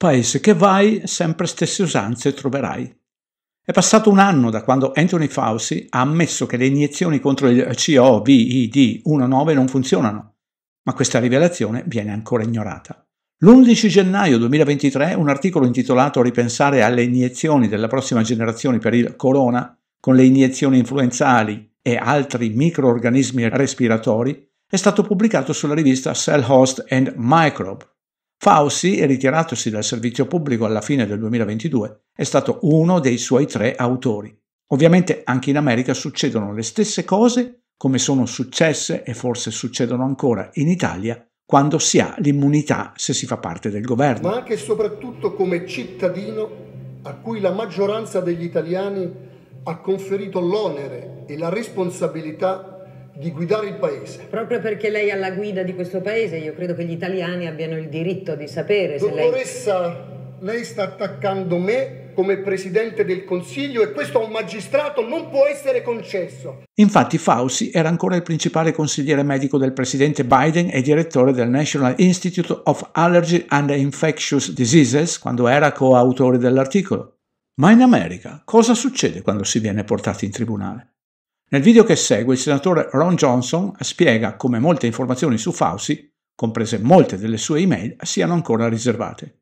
Paese che vai, sempre stesse usanze troverai. È passato un anno da quando Anthony Fauci ha ammesso che le iniezioni contro il COVID-19 non funzionano, ma questa rivelazione viene ancora ignorata. L'11 gennaio 2023 un articolo intitolato Ripensare alle iniezioni della prossima generazione per il corona, con le iniezioni influenzali e altri microorganismi respiratori, è stato pubblicato sulla rivista Cell Host and Microbe, Fauci, ritiratosi dal servizio pubblico alla fine del 2022, è stato uno dei suoi tre autori. Ovviamente anche in America succedono le stesse cose come sono successe e forse succedono ancora in Italia quando si ha l'immunità se si fa parte del governo. Ma anche e soprattutto come cittadino a cui la maggioranza degli italiani ha conferito l'onere e la responsabilità di guidare il paese. Proprio perché lei è alla guida di questo paese, io credo che gli italiani abbiano il diritto di sapere Dottoressa, lei... lei... sta attaccando me come Presidente del Consiglio e questo a un magistrato non può essere concesso. Infatti Fauci era ancora il principale consigliere medico del Presidente Biden e direttore del National Institute of Allergy and Infectious Diseases quando era coautore dell'articolo. Ma in America cosa succede quando si viene portati in tribunale? Nel video che segue il senatore Ron Johnson spiega come molte informazioni su Fauci, comprese molte delle sue email, siano ancora riservate.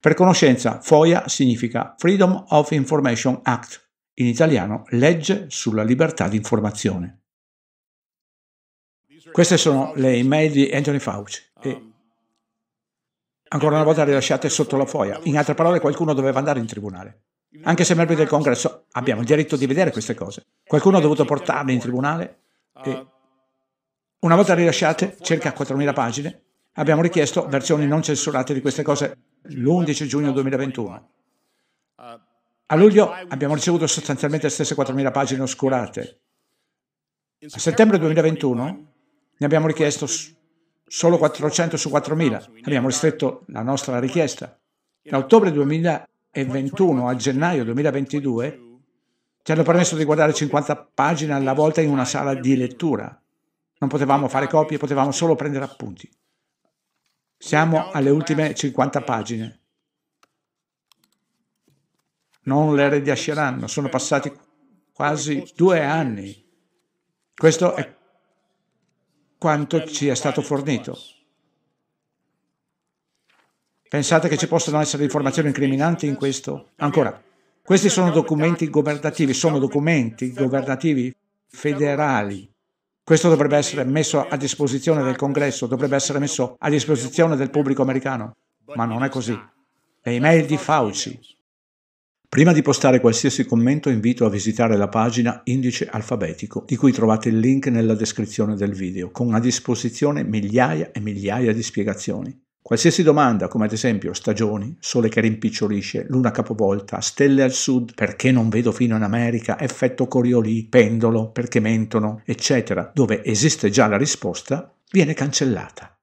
Per conoscenza, FOIA significa Freedom of Information Act, in italiano legge sulla libertà di informazione. Queste sono le email di Anthony Fauci e ancora una volta rilasciate sotto la foia. In altre parole, qualcuno doveva andare in tribunale. Anche se membri del Congresso abbiamo il diritto di vedere queste cose. Qualcuno ha dovuto portarle in tribunale e una volta rilasciate, circa 4.000 pagine, abbiamo richiesto versioni non censurate di queste cose l'11 giugno 2021. A luglio abbiamo ricevuto sostanzialmente le stesse 4.000 pagine oscurate. A settembre 2021 ne abbiamo richiesto solo 400 su 4.000. Abbiamo ristretto la nostra richiesta. Da ottobre 2000, e 21 a gennaio 2022 ci hanno permesso di guardare 50 pagine alla volta in una sala di lettura. Non potevamo fare copie, potevamo solo prendere appunti. Siamo alle ultime 50 pagine. Non le rilasceranno, sono passati quasi due anni. Questo è quanto ci è stato fornito. Pensate che ci possano essere informazioni incriminanti in questo? Ancora, questi sono documenti governativi, sono documenti governativi federali. Questo dovrebbe essere messo a disposizione del Congresso, dovrebbe essere messo a disposizione del pubblico americano, ma non è così. Le email di Fauci. Prima di postare qualsiasi commento invito a visitare la pagina Indice Alfabetico, di cui trovate il link nella descrizione del video, con a disposizione migliaia e migliaia di spiegazioni. Qualsiasi domanda, come ad esempio stagioni, sole che rimpicciolisce, luna capovolta, stelle al sud, perché non vedo fino in America, effetto Coriolì, pendolo, perché mentono, eccetera, dove esiste già la risposta, viene cancellata.